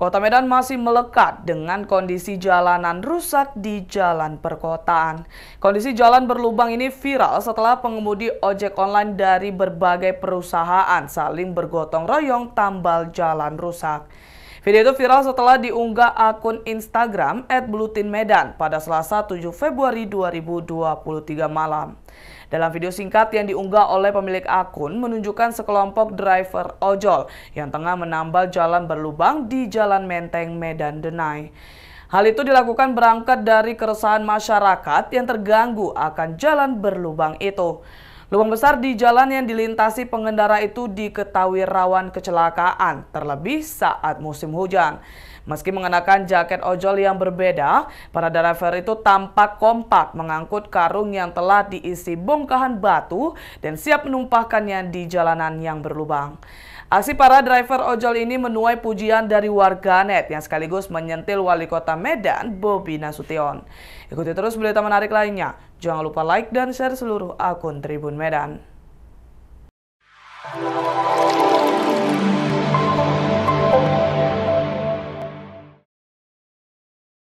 Kota Medan masih melekat dengan kondisi jalanan rusak di jalan perkotaan. Kondisi jalan berlubang ini viral setelah pengemudi ojek online dari berbagai perusahaan saling bergotong royong tambal jalan rusak. Video itu viral setelah diunggah akun Instagram @blutinmedan pada Selasa 7 Februari 2023 malam. Dalam video singkat yang diunggah oleh pemilik akun menunjukkan sekelompok driver ojol yang tengah menambal jalan berlubang di Jalan Menteng Medan Denai. Hal itu dilakukan berangkat dari keresahan masyarakat yang terganggu akan jalan berlubang itu. Lubang besar di jalan yang dilintasi pengendara itu diketahui rawan kecelakaan, terlebih saat musim hujan. Meski mengenakan jaket ojol yang berbeda, para driver itu tampak kompak mengangkut karung yang telah diisi bongkahan batu dan siap menumpahkannya di jalanan yang berlubang. Aksi para driver ojol ini menuai pujian dari warganet yang sekaligus menyentil wali kota Medan, Bobi Nasution. Ikuti terus berita menarik lainnya. Jangan lupa like dan share seluruh akun Tribun Medan.